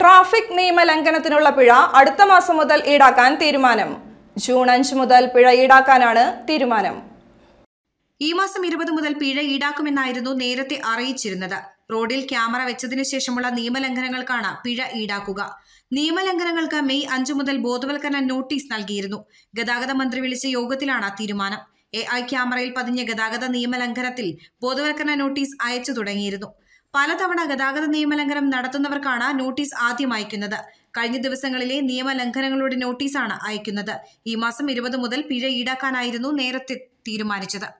traffic നിയമലംഘനത്തിനുള്ള പിഴ അടുത്ത മാസം മുതൽ ഈടാക്കാൻ തീരുമാനം ജൂൺ അഞ്ച് മുതൽ പിഴ ഈടാക്കാനാണ് തീരുമാനം ഈ മാസം ഇരുപത് മുതൽ പിഴ ഈടാക്കുമെന്നായിരുന്നു നേരത്തെ അറിയിച്ചിരുന്നത് റോഡിൽ ക്യാമറ വെച്ചതിനു ശേഷമുള്ള നിയമലംഘനങ്ങൾക്കാണ് പിഴ ഈടാക്കുക നിയമലംഘനങ്ങൾക്ക് മെയ് അഞ്ചു മുതൽ ബോധവൽക്കരണ നോട്ടീസ് നൽകിയിരുന്നു ഗതാഗത മന്ത്രി വിളിച്ച യോഗത്തിലാണ് തീരുമാനം എ ഐ ക്യാമറയിൽ പതിഞ്ഞ ഗതാഗത നിയമലംഘനത്തിൽ ബോധവൽക്കരണ നോട്ടീസ് അയച്ചു തുടങ്ങിയിരുന്നു പലതവണ ഗതാഗത നിയമലംഘനം നടത്തുന്നവർക്കാണ് നോട്ടീസ് ആദ്യം അയക്കുന്നത് കഴിഞ്ഞ ദിവസങ്ങളിലെ നിയമലംഘനങ്ങളുടെ നോട്ടീസാണ് അയക്കുന്നത് ഈ മാസം ഇരുപത് മുതൽ പിഴ ഈടാക്കാനായിരുന്നു നേരത്തെ തീരുമാനിച്ചത്